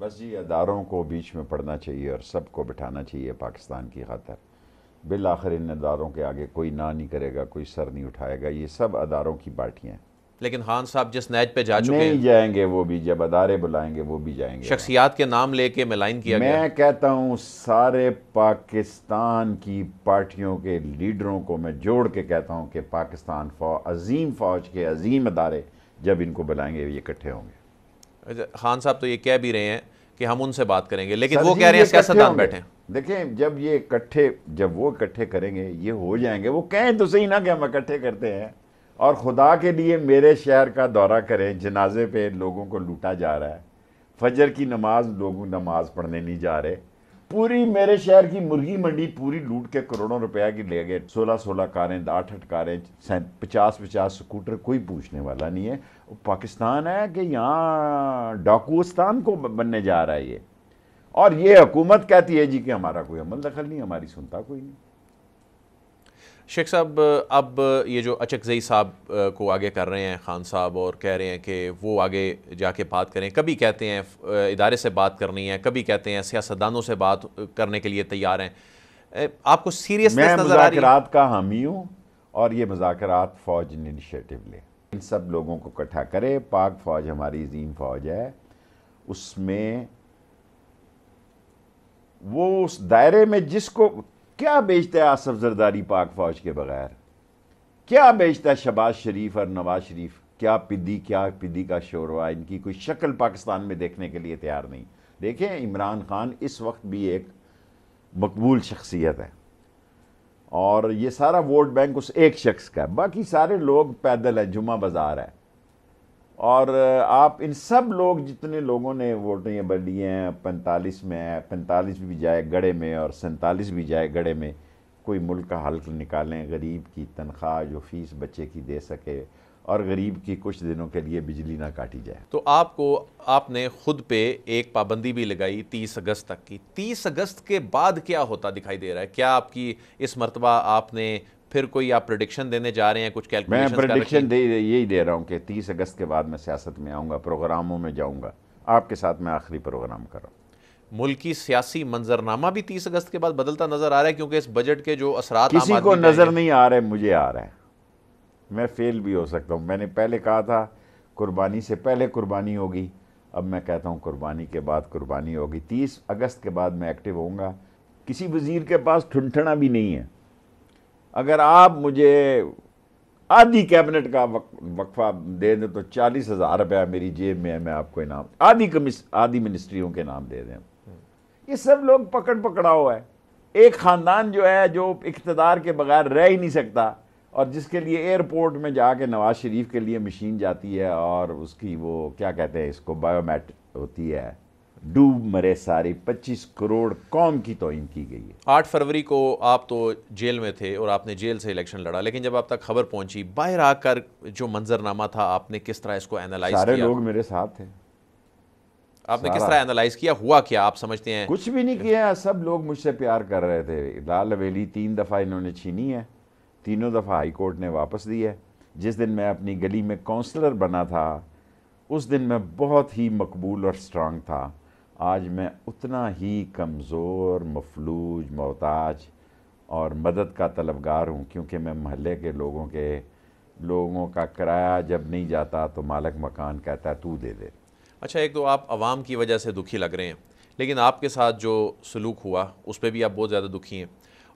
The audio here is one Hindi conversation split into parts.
बस जी अदारों को बीच में पड़ना चाहिए और सबको बिठाना चाहिए पाकिस्तान की खातर बिल आखिर इन अदारों के आगे कोई ना नहीं करेगा कोई सर नहीं उठाएगा ये सब अदारों की पार्टियाँ हैं लेकिन खान साहब जिस नैज पे जा चुके नहीं जाएंगे वो भी जब अदारे बुलाएंगे वो भी जाएंगे शख्सियात के नाम लेके मिलाइन किया मैं गया। कहता हूँ सारे पाकिस्तान की पार्टियों के लीडरों को मैं जोड़ के कहता हूँ कि पाकिस्तान फौ अजीम फौज के अजीम अदारे जब इनको बुलाएंगे ये इकट्ठे होंगे अच्छा, खान साहब तो ये कह भी रहे हैं कि हम उनसे बात करेंगे लेकिन वो कह रहे हैं सियासतदान बैठे देखें जब ये इकट्ठे जब वो इकट्ठे करेंगे ये हो जाएंगे वो कहें तो सही ना कि हम इकट्ठे करते हैं और खुदा के लिए मेरे शहर का दौरा करें जनाजे पे लोगों को लूटा जा रहा है फजर की नमाज लोग नमाज पढ़ने नहीं जा रहे पूरी मेरे शहर की मुर्गी मंडी पूरी लूट के करोड़ों रुपया की ले गए सोलह सोलह कारें आठ आठ कारें पचास पचास स्कूटर कोई पूछने वाला नहीं है पाकिस्तान है कि यहाँ डाकुस्तान को बनने जा रहा है ये और ये हुकूमत कहती है जी कि हमारा कोई अमल दखल नहीं हमारी सुनता कोई नहीं शेख साहब अब ये जो अचकजई साहब को आगे कर रहे हैं खान साहब और कह रहे हैं कि वो आगे जाके बात करें कभी कहते हैं इदारे से बात करनी है कभी कहते हैं सियासतदानों से बात करने के लिए तैयार हैं आपको सीरियस नज़र का हामी हूँ और ये मुजात फ़ौज इनिशिएटिव ले इन सब लोगों को इकट्ठा करें पाक फ़ौज हमारी जीम फ़ौज है उसमें वो उस दायरे में जिसको क्या बेचता है आसफ जरदारी पाक फौज के बगैर क्या बेचता है शबाज शरीफ और नवाज शरीफ क्या पिदी क्या पिदी का शोरवा इनकी कोई शक्ल पाकिस्तान में देखने के लिए तैयार नहीं देखें इमरान खान इस वक्त भी एक मकबूल शख्सियत है और ये सारा वोट बैंक उस एक शख्स का है बाकी सारे लोग पैदल हैं जुमा बाज़ार है और आप इन सब लोग जितने लोगों ने वोटें लिए हैं पैंतालीस में पैंतालीस भी जाए गड़े में और सैंतालीस भी जाए गड़े में कोई मुल्क का हल निकालें गरीब की तनख्वाह जो फीस बच्चे की दे सके और गरीब की कुछ दिनों के लिए बिजली ना काटी जाए तो आपको आपने खुद पे एक पाबंदी भी लगाई तीस अगस्त तक की तीस अगस्त के बाद क्या होता दिखाई दे रहा है क्या आपकी इस मरतबा आपने फिर कोई आप प्रोडिक्शन देने जा रहे हैं कुछ कैलकुलेशन मैं प्रोडिक्शन दे यही दे रहा हूँ कि तीस अगस्त के बाद मैं सियासत में आऊँगा प्रोग्रामों में जाऊँगा आपके साथ मैं आखिरी प्रोग्राम कर रहा हूँ मुल्की सियासी मंजरनामा भी तीस अगस्त के बाद बदलता नजर आ रहा है क्योंकि इस बजट के जो असरा किसी को नज़र नहीं आ रहे मुझे आ रहा है मैं फेल भी हो सकता हूँ मैंने पहले कहा था कुर्बानी से पहले कुर्बानी होगी अब मैं कहता हूँ कुर्बानी के बाद कुर्बानी होगी तीस अगस्त के बाद मैं एक्टिव होऊंगा किसी वजीर के पास ठुनठना भी नहीं है अगर आप मुझे आधी कैबिनेट का वक्फा दे दें तो चालीस हज़ार रुपया मेरी जेब में है मैं आपको इनाम आधी कमिस आधी मिनिस्ट्रियों के नाम दे दें ये सब लोग पकड़ पकड़ा हुआ है एक ख़ानदान जो है जो इकतदार के बगैर रह ही नहीं सकता और जिसके लिए एयरपोर्ट में जाके नवाज़ शरीफ के लिए मशीन जाती है और उसकी वो क्या कहते हैं इसको बायोमेट होती है डूब मरे सारे 25 करोड़ कौम की तोहिन की गई है आठ फरवरी को आप तो जेल में थे और आपने जेल से इलेक्शन लड़ा लेकिन जब आप तक खबर पहुंची बाहर आकर जो मंजरनामा था आपने किस तरह इसको एनालाइज सारे किया? लोग मेरे साथ थे आपने किस तरह एनालाइज किया हुआ क्या आप समझते हैं कुछ भी नहीं किया सब लोग मुझसे प्यार कर रहे थे लाल हवेली तीन दफ़ा इन्होंने छीनी है तीनों दफ़ा हाई कोर्ट ने वापस दी है जिस दिन मैं अपनी गली में काउंसलर बना था उस दिन मैं बहुत ही मकबूल और स्ट्रांग था आज मैं उतना ही कमज़ोर मफलूज मोहताज और मदद का तलबगार हूँ क्योंकि मैं महल्ले के लोगों के लोगों का किराया जब नहीं जाता तो मालक मकान कहता है तू दे दे अच्छा एक तो आप आवाम की वजह से दुखी लग रहे हैं लेकिन आपके साथ जो सलूक हुआ उस पर भी आप बहुत ज़्यादा दुखी हैं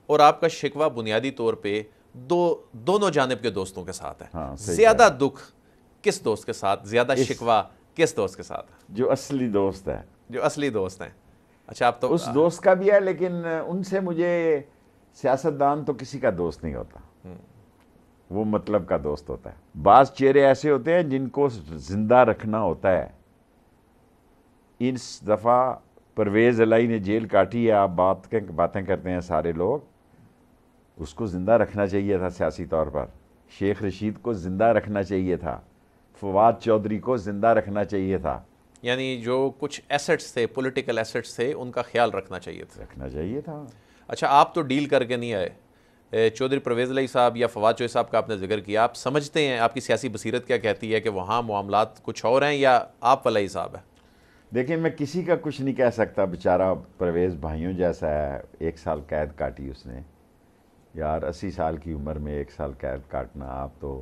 और आपका शिकवा बुनियादी तौर पर दो दोनों जानब के दोस्तों के साथ है हाँ, ज़्यादा दुख किस दोस्त के साथ ज़्यादा शिकवा किस दोस्त के साथ जो असली दोस्त है जो असली दोस्त हैं अच्छा आप तो उस दोस्त का भी है लेकिन उनसे मुझे सियासतदान तो किसी का दोस्त नहीं होता हम्म। वो मतलब का दोस्त होता है बाज चेहरे ऐसे होते हैं जिनको जिंदा रखना होता है इस दफ़ा परवेज़ अलाई ने जेल काटी है आप बात बातें करते हैं सारे लोग उसको ज़िंदा रखना चाहिए था सियासी तौर पर शेख रशीद को ज़िंदा रखना चाहिए था फवाद चौधरी को ज़िंदा रखना चाहिए था यानी जो कुछ एसेट्स थे पॉलिटिकल एसेट्स थे उनका ख्याल रखना चाहिए था रखना चाहिए था अच्छा आप तो डील करके नहीं आए चौधरी परवेज अली साहब या फवाद चौधरी साहब का आपने जिक्र किया आप समझते हैं आपकी सियासी बसीरत क्या कहती है कि वहाँ मामला कुछ और हैं या आप वाला ही साहब है देखिए मैं किसी का कुछ नहीं कह सकता बेचारा परवेज़ भाइयों जैसा है एक साल कैद काटी उसने यार अस्सी साल की उम्र में एक साल कैद काटना आप तो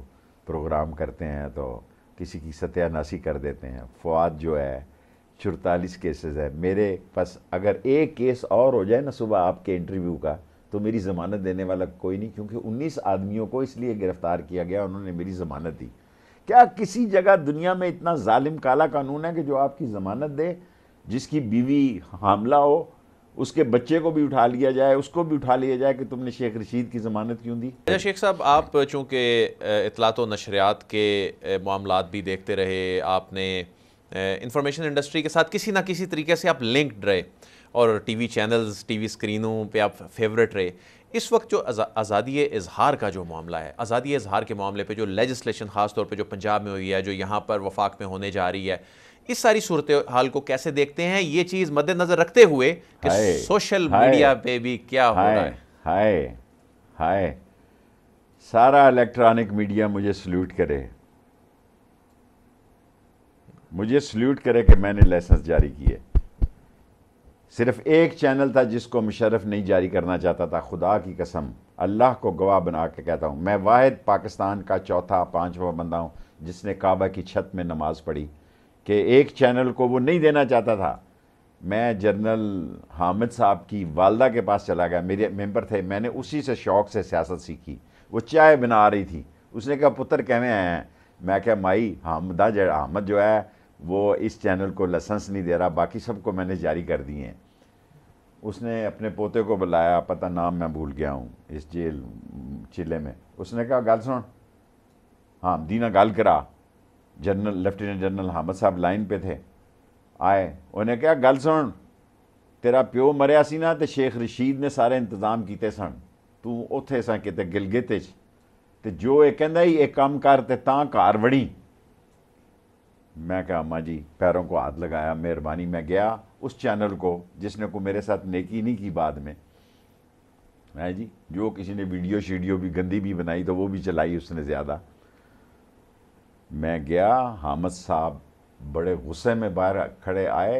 प्रोग्राम करते हैं तो किसी की सत्यानाशी कर देते हैं फवाद जो है चुरतालीस केसेस है मेरे पास अगर एक केस और हो जाए ना सुबह आपके इंटरव्यू का तो मेरी ज़मानत देने वाला कोई नहीं क्योंकि 19 आदमियों को इसलिए गिरफ़्तार किया गया उन्होंने मेरी ज़मानत दी क्या किसी जगह दुनिया में इतना ालिम काला कानून है कि जो आपकी ज़मानत दे जिसकी बीवी हमला हो उसके बच्चे को भी उठा लिया जाए उसको भी उठा लिया जाए कि तुमने शेख रशीद की ज़मानत क्यों दी अच्छा शेख साहब आप चूँकि इतलात व नशरियात के मामला भी देखते रहे आपने इंफॉर्मेशन इंडस्ट्री के साथ किसी ना किसी तरीके से आप लिंक्ड रहे और टीवी चैनल्स टीवी स्क्रीनों पे आप फेवरेट रहे इस वक्त जो आज़ादी इजहार का जो मामला है आज़ादी इजहार के मामले पे जो लेजिस्लेशन ख़ास तौर पे जो पंजाब में हुई है जो यहाँ पर वफाक में होने जा रही है इस सारी सूरत हाल को कैसे देखते हैं ये चीज मद्देनजर रखते हुए कि सोशल मीडिया पे भी क्या हो रहा है हाय हाय सारा इलेक्ट्रॉनिक मीडिया मुझे सल्यूट करे मुझे सल्यूट करे कि मैंने लाइसेंस जारी किए सिर्फ एक चैनल था जिसको मुशरफ नहीं जारी करना चाहता था खुदा की कसम अल्लाह को गवाह बना के कहता हूँ मैं वाहिद पाकिस्तान का चौथा पांचवा बंदा हूँ जिसने काबा की छत में नमाज़ पढ़ी कि एक चैनल को वो नहीं देना चाहता था मैं जनरल हामिद साहब की वालदा के पास चला गया मेरे मेंबर थे मैंने उसी से शौक़ से सियासत सीखी वो चाय बना रही थी उसने कहा पुत्र कैमें आए हैं मैं क्या माई हामदा जो हामद जो है वो इस चैनल को लसेंस नहीं दे रहा बाकी सबको मैंने जारी कर दिए हैं उसने अपने पोते को बुलाया पता नाम मैं भूल गया हूँ इस जेल चिल्ले में उसने कहा गल सुन हाँ दीना गल करा जनरल लेफ्टिनेंट जनरल हामद साहब लाइन पे थे आए उन्हें क्या गल सुन तेरा प्यो मरिया सी ना तो शेख रशीद ने सारे इंतजाम किए सन तू उ ਅਸਾਂ ਕਿਤੇ जो ये कहें ਜੋ ਇਹ ਕਹਿੰਦਾ ਹੀ ਇਹ ਕੰਮ ਕਰ मैं क्या अम्मा जी पैरों को हाथ लगाया मेहरबानी मैं गया उस चैनल को जिसने को मेरे साथ नेकी नहीं की बाद में है जी जो किसी ने वीडियो शीडियो भी गंदी भी बनाई तो वो भी चलाई उसने ज़्यादा मैं गया हामद साहब बड़े गुस्से में बाहर खड़े आए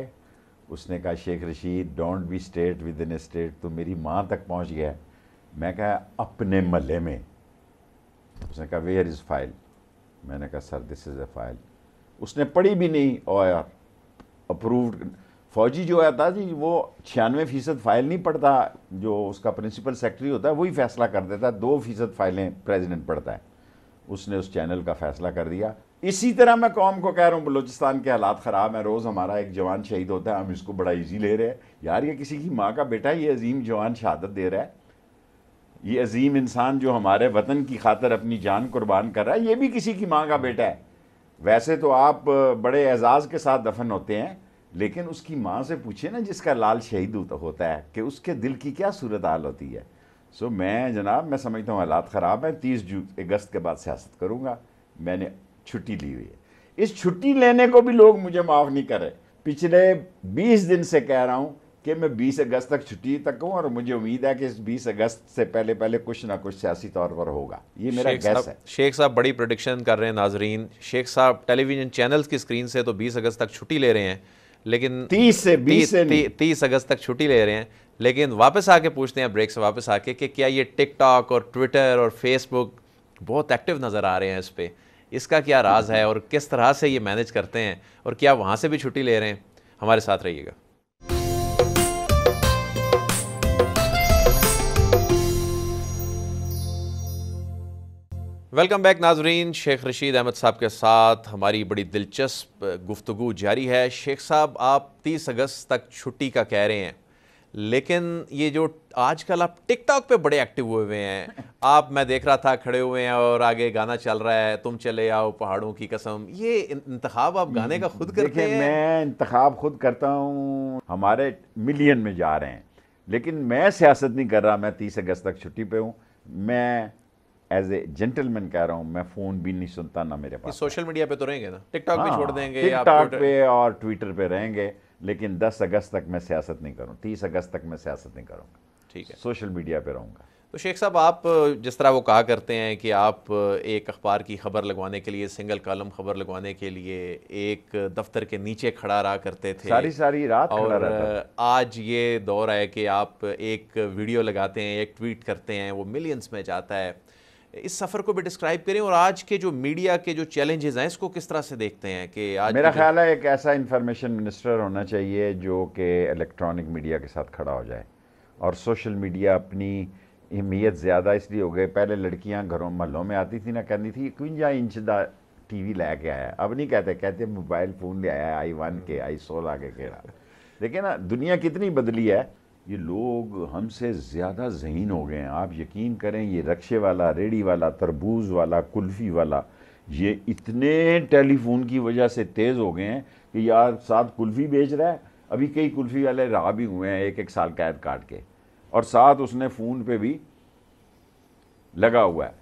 उसने कहा Sheikh Rashid don't be state within state तो मेरी माँ तक पहुँच गया मैं कहा अपने मल्ले में उसने कहा वेयर इज़ फाइल मैंने कहा sir this is a file उसने पढ़ी भी नहीं और अप्रूव्ड फौजी जो था जी वो छियानवे फ़ीसद फाइल नहीं पढ़ता जो उसका प्रिंसिपल सेक्रेटरी होता है वही फैसला कर देता है दो फ़ीसद फाइलें प्रेजिडेंट पढ़ता है उसने उस चैनल का फैसला कर दिया इसी तरह मैं कौम को कह रहा हूँ बलोचिस्तान के हालात ख़राब है रोज़ हमारा एक जवान शहीद होता है हम इसको बड़ा ईजी ले रहे हैं यार ये किसी की माँ का बेटा ये अजीम जवान शहादत दे रहा है ये अजीम इंसान जो हमारे वतन की खातर अपनी जान कुर्बान कर रहा है ये भी किसी की माँ का बेटा है वैसे तो आप बड़े एजाज़ के साथ दफन होते हैं लेकिन उसकी माँ से पूछे ना जिसका लाल शहीद होता है कि उसके दिल की क्या सूरत हाल होती है सो so, मैं जनाब मैं समझता हूँ हालात ख़राब हैं तीस जू अगस्त के बाद सियासत करूँगा मैंने छुट्टी ली हुई है इस छुट्टी लेने को भी लोग मुझे माफ़ नहीं करे पिछले बीस दिन से कह रहा हूँ कि मैं बीस अगस्त तक छुट्टी तक हूँ और मुझे उम्मीद है कि इस बीस अगस्त से पहले पहले कुछ ना कुछ सियासी तौर पर होगा ये मेरा गैस है शेख साहब बड़ी प्रोडिक्शन कर रहे हैं नाजरीन शेख साहब टेलीविजन चैनल्स की स्क्रीन से तो बीस अगस्त तक छुट्टी ले रहे हैं लेकिन तीस से बीस से तीस अगस्त तक छुट्टी ले रहे हैं लेकिन वापस आके पूछते हैं ब्रेक से वापस आके कि क्या ये टिकटॉक और ट्विटर और फेसबुक बहुत एक्टिव नज़र आ रहे हैं इस पर इसका क्या राज है और किस तरह से ये मैनेज करते हैं और क्या वहाँ से भी छुट्टी ले रहे हैं हमारे साथ रहिएगा वेलकम बैक नाजरीन शेख रशीद अहमद साहब के साथ हमारी बड़ी दिलचस्प गुफ्तु जारी है शेख साहब आप 30 अगस्त तक छुट्टी का कह रहे हैं लेकिन ये जो आजकल आप टिकटॉक पे बड़े एक्टिव हुए हुए हैं आप मैं देख रहा था खड़े हुए हैं और आगे गाना चल रहा है तुम चले आओ पहाड़ों की कसम ये इंतखाब आप गाने का खुद करते हैं मैं इंतखाब खुद करता हूँ हमारे मिलियन में जा रहे हैं लेकिन मैं सियासत नहीं कर रहा मैं तीस अगस्त तक छुट्टी पे हूँ मैं एज ए जेंटलमैन कह रहा हूँ मैं फ़ोन भी नहीं सुनता ना मेरे पास सोशल मीडिया पे तो रहेंगे ना टिकटॉक हाँ, भी छोड़ देंगे टिकटॉक पे और ट्विटर पे रहेंगे लेकिन 10 अगस्त तक मैं सियासत नहीं करूँ 30 अगस्त तक मैं सियासत नहीं करूँगा ठीक है सोशल मीडिया पे रहूँगा तो शेख साहब आप जिस तरह वो कहा करते हैं कि आप एक अखबार की खबर लगवाने के लिए सिंगल कॉलम खबर लगवाने के लिए एक दफ्तर के नीचे खड़ा रहा करते थे सारी सारी रात और खड़ा रहता आज ये दौर है कि आप एक वीडियो लगाते हैं एक ट्वीट करते हैं वो मिलियंस में जाता है इस सफ़र को भी डिस्क्राइब करें और आज के जो मीडिया के जो चैलेंजेस हैं इसको किस तरह से देखते हैं कि आज मेरा ख्याल है एक ऐसा इन्फॉर्मेशन मिनिस्टर होना चाहिए जो कि इलेक्ट्रॉनिक मीडिया के साथ खड़ा हो जाए और सोशल मीडिया अपनी अहमियत ज़्यादा इसलिए हो गए पहले लड़कियाँ घरों महलों में आती थी ना कहती थी इक्वंजा इंच टी वी लै के आया अब नहीं कहते कहते मोबाइल फ़ोन ले आया आई वन के आई सोलह के केड़ा देखिए ना दुनिया कितनी बदली है ये लोग हमसे ज़्यादा जहीन हो गए हैं आप यकीन करें ये रक्शे वाला रेडी वाला तरबूज वाला कुल्फ़ी वाला ये इतने टेलीफोन की वजह से तेज़ हो गए हैं कि यार साथ कुल्फ़ी बेच रहा है अभी कई कुल्फ़ी वाले रहा भी हुए हैं एक एक साल कैद काट के और साथ उसने फ़ोन पे भी लगा हुआ है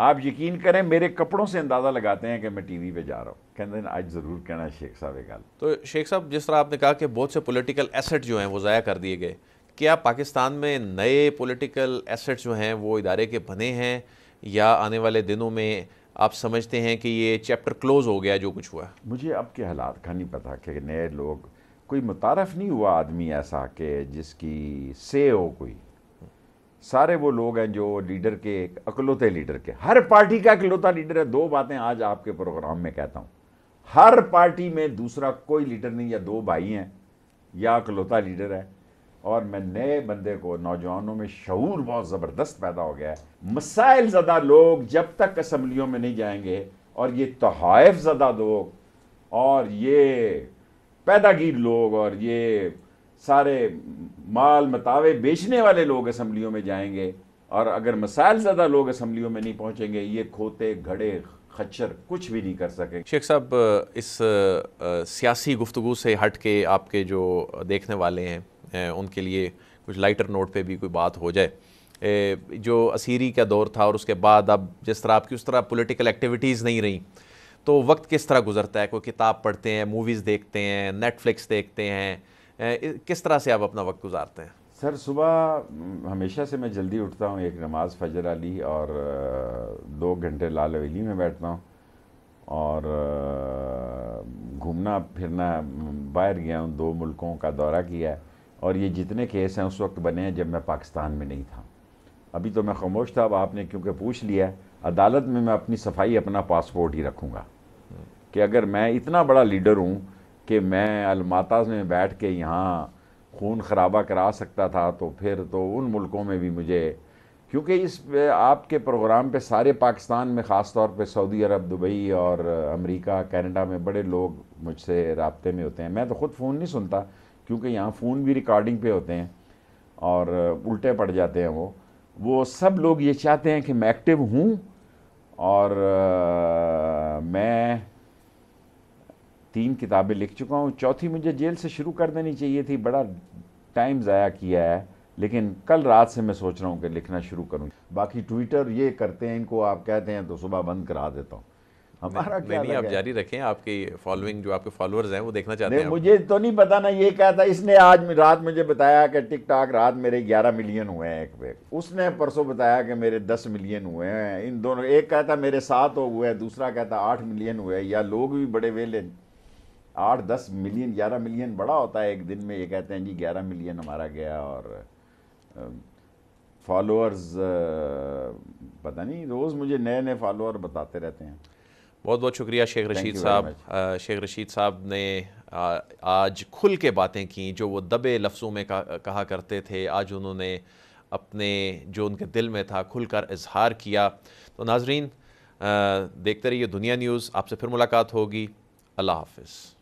आप यकीन करें मेरे कपड़ों से अंदाज़ा लगाते हैं कि मैं टीवी पे जा रहा हूँ कहते हैं आज ज़रूर कहना शेख साहब एक गल तो शेख साहब जिस तरह आपने कहा कि बहुत से पॉलिटिकल एसेट जो हैं वो ज़ाया कर दिए गए क्या पाकिस्तान में नए पॉलिटिकल एसेट जो हैं वो इदारे के बने हैं या आने वाले दिनों में आप समझते हैं कि ये चैप्टर क्लोज हो गया जो कुछ हुआ मुझे अब के हालात का नहीं पता कि नए लोग कोई मुतारफ़ नहीं हुआ आदमी ऐसा कि जिसकी से हो कोई सारे वो लोग हैं जो लीडर के अकलौते लीडर के हर पार्टी का अकलौता लीडर है दो बातें आज आपके प्रोग्राम में कहता हूँ हर पार्टी में दूसरा कोई लीडर नहीं या दो भाई हैं या अकलौता लीडर है और मैं नए बंदे को नौजवानों में शूर बहुत ज़बरदस्त पैदा हो गया है मसाइल ज़दा लोग जब तक असम्बलियों में नहीं जाएंगे और ये तहफ़ ज़दा लोग और ये पैदागीर लोग और ये सारे माल मतावे बेचने वाले लोग असम्बलियों में जाएंगे और अगर मसाइल ज़्यादा लोग असम्बलियों में नहीं पहुँचेंगे ये खोते घड़े खच्चर कुछ भी नहीं कर सके शेख साहब इस सियासी गुफ्तु से हट के आपके जो देखने वाले हैं उनके लिए कुछ लाइटर नोट पे भी कोई बात हो जाए जो असीरी का दौर था और उसके बाद अब जिस तरह आपकी उस तरह पॉलिटिकल एक्टिविटीज़ नहीं रहीं तो वक्त किस तरह गुजरता है कोई किताब पढ़ते हैं मूवीज़ देखते हैं नेटफ्लिक्स देखते हैं किस तरह से आप अपना वक्त गुजारते हैं सर सुबह हम्म, हमेशा से मैं जल्दी उठता हूँ एक नमाज़ फजर अली और दो घंटे लाल अवेली में बैठता हूँ और घूमना फिरना हम्म, बाहर गया हूँ दो मुल्कों का दौरा किया है और ये जितने केस हैं उस वक्त बने हैं जब मैं पाकिस्तान में नहीं था अभी तो मैं खामोश था अब आपने क्योंकि पूछ लिया अदालत में मैं अपनी सफाई अपना पासपोर्ट ही रखूँगा कि अगर मैं इतना बड़ा लीडर हूँ कि मैं अलमाताज में बैठ के यहाँ खून खराबा करा सकता था तो फिर तो उन मुल्कों में भी मुझे क्योंकि इस आपके प्रोग्राम पे सारे पाकिस्तान में ख़ास तौर पे सऊदी अरब दुबई और अमेरिका कनाडा में बड़े लोग मुझसे रबते में होते हैं मैं तो ख़ुद फ़ोन नहीं सुनता क्योंकि यहाँ फ़ोन भी रिकॉर्डिंग पे होते हैं और उल्टे पड़ जाते हैं वो वो सब लोग ये चाहते हैं कि मैं एक्टिव हूँ और आ, मैं तीन किताबें लिख चुका हूँ चौथी मुझे जेल से शुरू कर देनी चाहिए थी बड़ा टाइम ज़ाया किया है लेकिन कल रात से मैं सोच रहा हूँ कि लिखना शुरू करूँ बाकी ट्विटर ये करते हैं इनको आप कहते हैं तो सुबह बंद करा देता हूँ हमारा नहीं, क्या नहीं आप जारी रखें आपकी फॉलोइंग जो आपके फॉलोअर्स हैं वो देखना चाहते हैं मुझे तो नहीं पता ना ये क्या था इसने आज रात मुझे बताया कि टिक टाक रात मेरे 11 मिलियन हुए हैं एक पे उसने परसों बताया कि मेरे 10 मिलियन हुए हैं इन दोनों एक कहता मेरे सात हो हुए हैं दूसरा कहता आठ मिलियन हुए हैं या लोग भी बड़े वेले आठ दस मिलियन ग्यारह मिलियन बड़ा होता है एक दिन में ये कहते हैं जी ग्यारह मिलियन हमारा गया और फॉलोअर्स पता नहीं रोज़ मुझे नए नए फॉलोअर बताते रहते हैं बहुत बहुत शुक्रिया शेख रशीद साहब शेख रशीद साहब ने आज खुल के बातें की जो वो दबे लफ्ज़ों में कहा करते थे आज उन्होंने अपने जो उनके दिल में था खुलकर इजहार किया तो नाजरीन देखते रहिए दुनिया न्यूज़ आपसे फिर मुलाकात होगी अल्लाह हाफिज़